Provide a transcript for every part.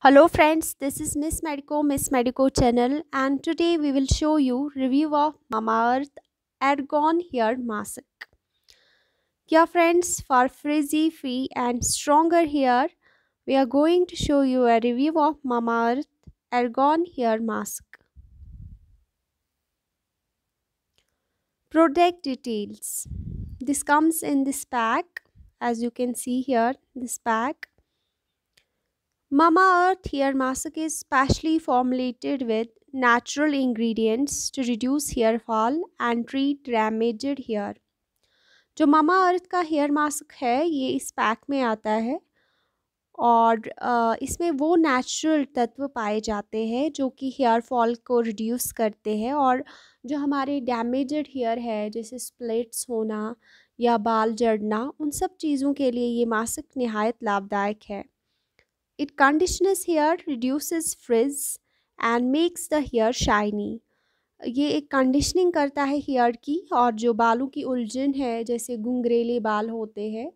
Hello friends, this is Miss Medico, Miss Medico channel and today we will show you review of Mamaearth Ergon Hair Mask. Yeah friends, for frizzy, free and stronger hair, we are going to show you a review of Mamaearth Ergon Hair Mask. Product details. This comes in this pack. As you can see here, this pack earth hair mask is specially formulated with natural ingredients to reduce hair fall and treat damage hair जो मामा अर्थ का hair mask है ये इस pack में आता है और इसमें वो नेचुरल तत्व पाए जाते हैं जो कि हेयर फॉल को रिड्यूस करते हैं और जो हमारे डैमेजड हेयर है जैसे स्प्लिट्स होना या बाल जड़ना उन सब चीज़ों के लिए ये मास्क नहायत लाभदायक है It conditioners hair, reduces frizz and makes the hair shiny. ये एक कंडीशनिंग करता है हेयर की और जो बालों की उलझन है जैसे गुंगरेले बाल होते हैं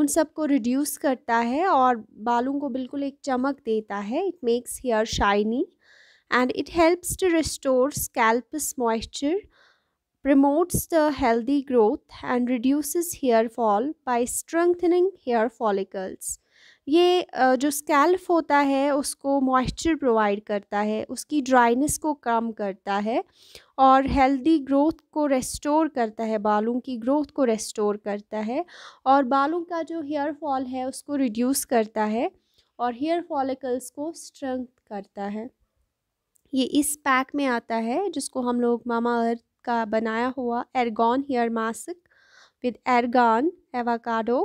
उन सब को रिड्यूस करता है और बालों को बिल्कुल एक चमक देता है it makes hair shiny and it helps to restore scalps moisture promotes the healthy growth and reduces hair fall by strengthening hair follicles ये जो स्कैल्फ होता है उसको मॉइस्चर प्रोवाइड करता है उसकी ड्राइनेस को कम करता है और हेल्दी ग्रोथ को रेस्टोर करता है बालों की ग्रोथ को रेस्टोर करता है और बालों का जो हेयर फॉल है उसको रिड्यूस करता है और हेयर फॉलिकल्स को स्ट्रेंथ करता है ये इस पैक में आता है जिसको हम लोग मामा अर्थ का बनाया हुआ argan hair mask with argan avocado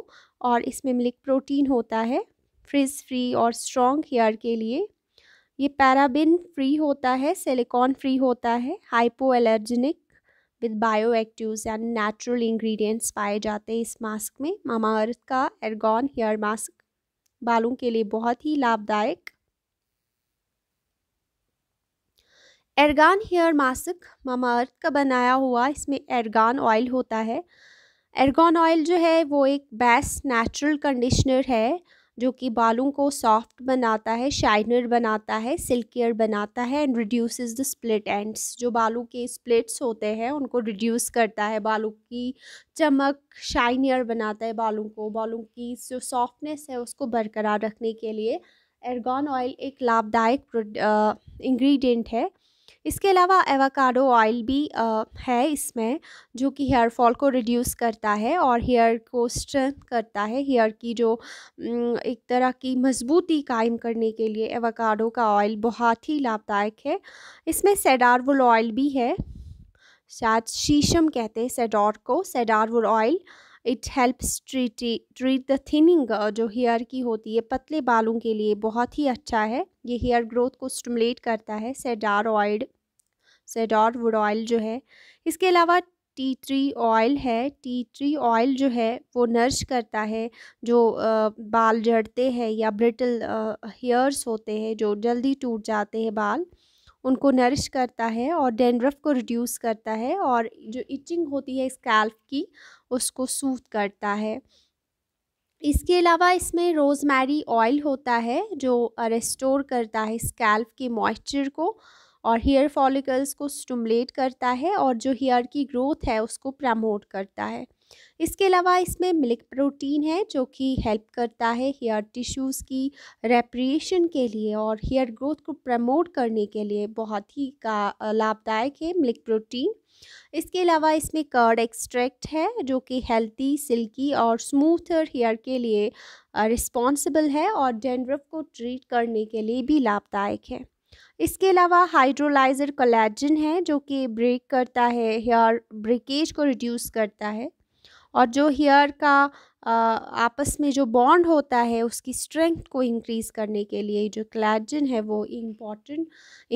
और इसमें मिल्क प्रोटीन होता है फ्रिज फ्री और स्ट्रॉन्ग हेयर के लिए ये पैराबिन फ्री होता है सिलिकॉन फ्री होता है hypoallergenic with bioactive यानी नेचुरल इंग्रेडिएंट्स पाए जाते हैं इस मास्क में मामा अर्थ का एर्गॉन हेयर मास्क बालों के लिए बहुत ही लाभदायक एर्गान हेयर मास्क मामा अर्थ का बनाया हुआ इसमें एर्गान ऑयल होता है एरगॉन ऑयल जो है वो एक बेस्ट नेचुरल कंडीशनर है जो कि बालों को सॉफ्ट बनाता है शाइनर बनाता है सिल्कियर बनाता है and reduce the split ends जो बालों के स्प्लिट्स होते हैं उनको रिड्यूस करता है बालों की चमक शाइनियर बनाता है बालों को बालों की जो सॉफ्टनेस है उसको बरकरार रखने के लिए एर्गॉन ऑयल एक लाभदायक इंग्रेडिएंट है इसके अलावा एवाकाडो ऑयल भी आ, है इसमें जो कि हेयर फॉल को रिड्यूस करता है और हेयर को स्ट्रेंथ करता है हेयर की जो एक तरह की मजबूती कायम करने के लिए एवाकाडो का ऑयल बहुत ही लाभदायक है इसमें सेडारवुल ऑयल भी है शायद शीशम कहते हैं सेडोर को cedarwood oil it helps treat treat the thinning जो हेयर की होती है पतले बालों के लिए बहुत ही अच्छा है ये हेयर ग्रोथ को स्टमुलेट करता है cedar oil cedar wood oil जो है इसके अलावा टी ट्री ऑयल है टी ट्री ऑयल जो है वो नर्श करता है जो आ, बाल झड़ते हैं या ब्रिटल हेयर्स होते हैं जो जल्दी टूट जाते हैं बाल उनको नरिश करता है और डेंड्रफ को रिड्यूस करता है और जो इचिंग होती है स्कैल्फ की उसको सूथ करता है इसके अलावा इसमें रोज़मेरी ऑयल होता है जो रेस्टोर करता है स्कैल्फ के मॉइस्चर को और हेयर फॉलिकल्स को स्टमुलेट करता है और जो हेयर की ग्रोथ है उसको प्रमोट करता है इसके अलावा इसमें मिल्क प्रोटीन है जो कि हेल्प करता है हेयर टिश्यूज़ की रेपरेशन के लिए और हेयर ग्रोथ को प्रमोट करने के लिए बहुत ही का लाभदायक है मिल्क प्रोटीन इसके अलावा इसमें कर्ड एक्सट्रैक्ट है जो कि हेल्थी सिल्की और स्मूथर हेयर के लिए रिस्पॉन्सिबल है और डेंड्रफ को ट्रीट करने के लिए भी लाभदायक है इसके अलावा हाइड्रोलाइज़र कोलेजन है जो कि ब्रेक करता है हेयर ब्रेकेज को रिड्यूस करता है और जो हेयर का आपस में जो बॉन्ड होता है उसकी स्ट्रेंथ को इंक्रीज़ करने के लिए जो क्लैजन है वो इम्पॉर्टेंट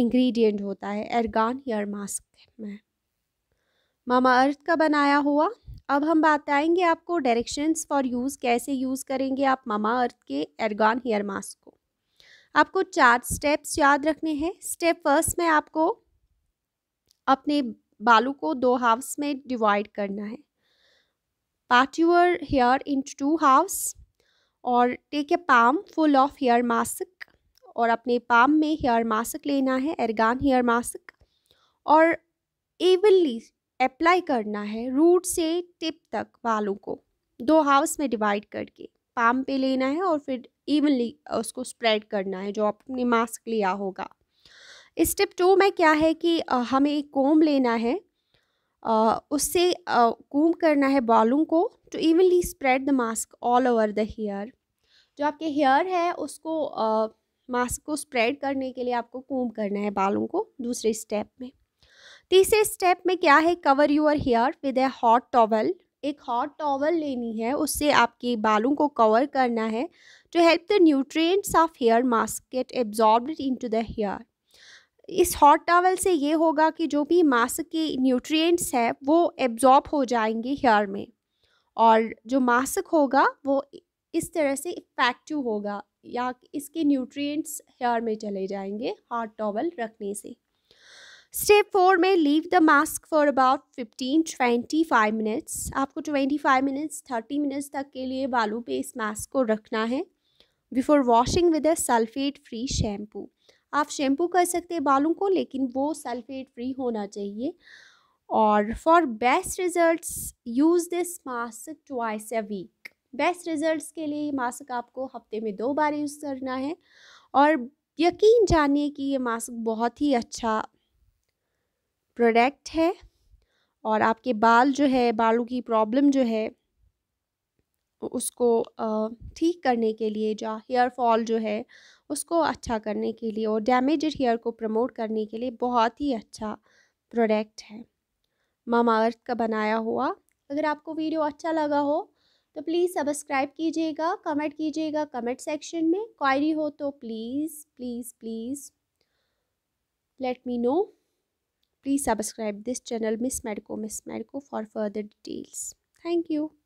इंग्रेडिएंट होता है एरगान हेयर मास्क में मामा अर्थ का बनाया हुआ अब हम बताएंगे आपको डायरेक्शंस फॉर यूज़ कैसे यूज़ करेंगे आप मामा अर्थ के एरगान हेयर मास्क को आपको चार स्टेप्स याद रखने हैं स्टेप फर्स्ट में आपको अपने बालों को दो हाफ्स में डिवाइड करना है part your hair into halves और take a palm full of hair mask और अपने पाम में हेयर मास्क लेना है एरगान हेयर मास्क और एवनली अप्लाई करना है रूट से टिप तक बालों को दो हाउस में डिवाइड करके पाम पे लेना है और फिर इवनली उसको स्प्रेड करना है जो आपने मास्क लिया होगा स्टेप टू में क्या है कि हमें एक कोम लेना है उससे कोम करना है बालों को to evenly spread the mask all over the hair जो आपके हेयर है उसको मास्क को स्प्रेड करने के लिए आपको कोम करना है बालों को दूसरे स्टेप में तीसरे स्टेप में क्या है cover your hair with a hot towel एक हॉट टॉवल लेनी है उससे आपके बालों को कवर करना है to help the nutrients of hair mask get absorb into the hair इस हॉट टॉवल से ये होगा कि जो भी मास्क के न्यूट्रिएंट्स है वो एब्जॉर्ब हो जाएंगे हेयर में और जो मास्क होगा वो इस तरह से इफेक्टिव होगा या इसके न्यूट्रिएंट्स हेयर में चले जाएंगे हॉट टॉवल रखने से स्टेप फोर में leave the mask for about fifteen twenty five minutes आपको twenty five minutes thirty minutes तक के लिए बालों पे इस मास्क को रखना है before washing with a sulphate free shampoo आप शैम्पू कर सकते हैं बालों को लेकिन वो सल्फेट फ्री होना चाहिए और for best result use this mask twice a week best results के लिए ये मास्क आपको हफ्ते में दो बार यूज़ करना है और यकीन जानिए कि ये मास्क बहुत ही अच्छा प्रोडक्ट है और आपके बाल जो है बालों की प्रॉब्लम जो है उसको ठीक करने के लिए जो हेयर फॉल जो है उसको अच्छा करने के लिए और डैमेज हेयर को प्रमोट करने के लिए बहुत ही अच्छा प्रोडक्ट है मामा अर्थ का बनाया हुआ अगर आपको वीडियो अच्छा लगा हो तो प्लीज़ सब्सक्राइब कीजिएगा कमेंट कीजिएगा कमेंट सेक्शन में क्वायरी हो तो please please please let me know please subscribe this channel miss medico miss medico for further details thank you